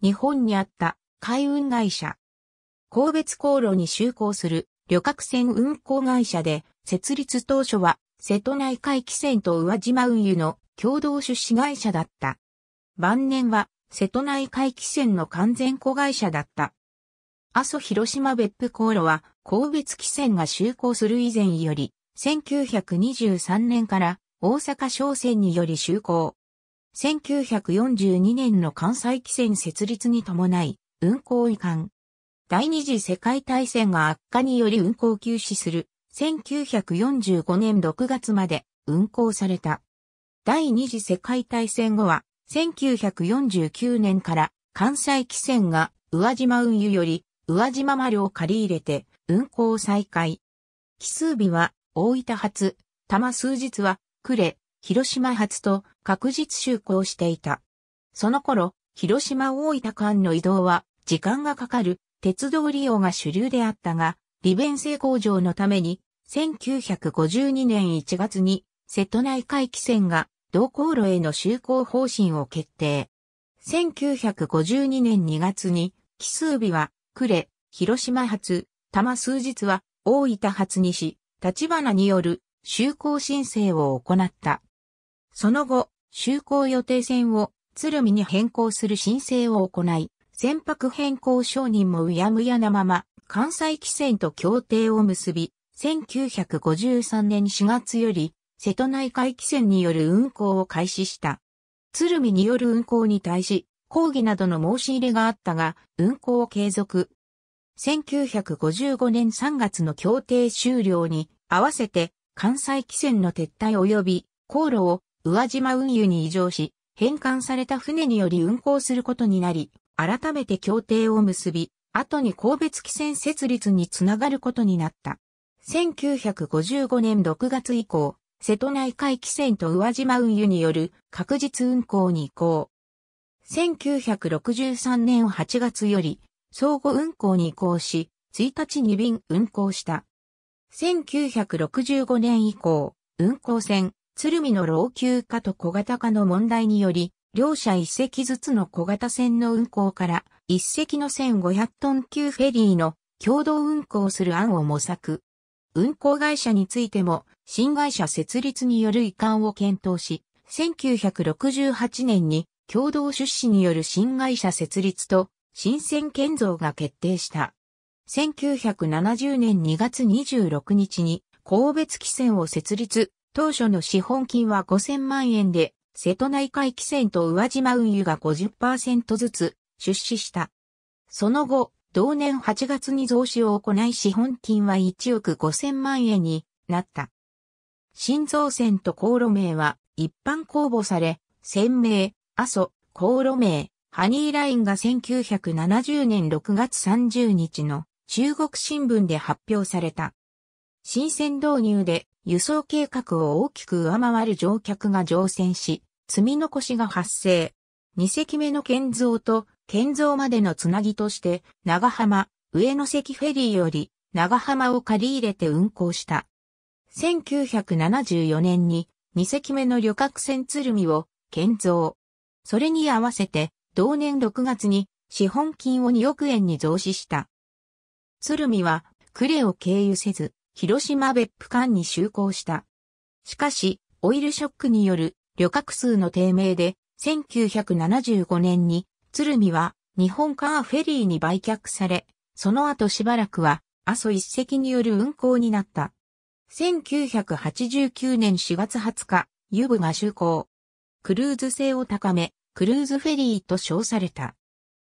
日本にあった海運会社。神戸航路に就航する旅客船運航会社で、設立当初は瀬戸内海汽船と宇和島運輸の共同出資会社だった。晩年は瀬戸内海汽船の完全子会社だった。阿蘇広島別府航路は神戸汽船が就航する以前より1923年から大阪商船により就航。1942年の関西汽船設立に伴い、運航移管。第二次世界大戦が悪化により運航休止する、1945年6月まで運航された。第二次世界大戦後は、1949年から関西汽船が宇和島運輸より宇和島丸を借り入れて運航再開。奇数日は大分発、玉数日は呉、広島発と確実就航していた。その頃、広島大分間の移動は時間がかかる鉄道利用が主流であったが、利便性向上のために、1952年1月に瀬戸内海汽船が同航路への就航方針を決定。1952年2月に、奇数日は、呉、広島発、多摩数日は、大分発にし、立花による就航申請を行った。その後、就航予定船を鶴見に変更する申請を行い、船舶変更承認もうやむやなまま、関西汽船と協定を結び、1953年4月より、瀬戸内海汽船による運航を開始した。鶴見による運航に対し、抗議などの申し入れがあったが、運航を継続。1955年3月の協定終了に合わせて関西汽船の撤退及び航路を宇和島運輸に移譲し、返還された船により運航することになり、改めて協定を結び、後に神戸付船設立につながることになった。1955年6月以降、瀬戸内海汽船と宇和島運輸による確実運航に移行。1963年8月より相互運航に移行し、1日2便運航した。1965年以降、運航船、鶴見の老朽化と小型化の問題により、両社一隻ずつの小型船の運航から一隻の1500トン級フェリーの共同運航する案を模索。運航会社についても新会社設立による移管を検討し、1968年に共同出資による新会社設立と新船建造が決定した。1970年2月26日に神戸き線を設立、当初の資本金は5000万円で、瀬戸内海汽船と宇和島運輸が50%ずつ出資した。その後、同年8月に増資を行い資本金は1億5000万円になった。新造船と航路名は一般公募され、船名、阿蘇、航路名、ハニーラインが1970年6月30日の中国新聞で発表された。新鮮導入で輸送計画を大きく上回る乗客が乗船し、積み残しが発生。2隻目の建造と建造までのつなぎとして、長浜、上野関フェリーより、長浜を借り入れて運航した。1974年に、2隻目の旅客船鶴見を建造。それに合わせて、同年6月に、資本金を2億円に増資した。鶴見は、呉を経由せず、広島別府間に就航した。しかし、オイルショックによる旅客数の低迷で、1975年に、鶴見は日本カーフェリーに売却され、その後しばらくは、阿蘇一石による運航になった。1989年4月20日、ユブが就航。クルーズ性を高め、クルーズフェリーと称された。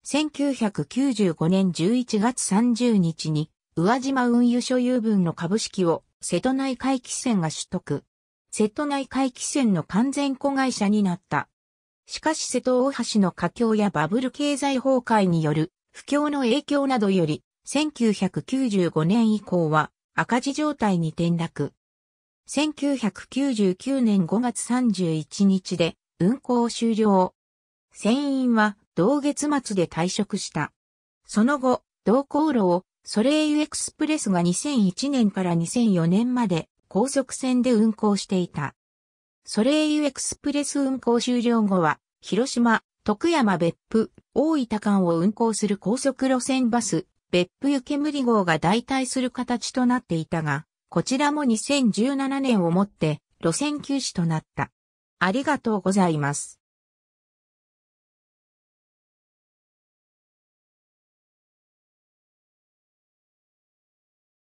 1995年11月30日に、宇和島運輸所有分の株式を瀬戸内海汽船が取得。瀬戸内海汽船の完全子会社になった。しかし瀬戸大橋の佳境やバブル経済崩壊による不況の影響などより、1995年以降は赤字状態に転落。1999年5月31日で運行終了。船員は同月末で退職した。その後、同航路をソレイユエクスプレスが2001年から2004年まで高速線で運行していた。ソレイユエクスプレス運行終了後は、広島、徳山別府、大分間を運行する高速路線バス、別府湯煙号が代替する形となっていたが、こちらも2017年をもって路線休止となった。ありがとうございます。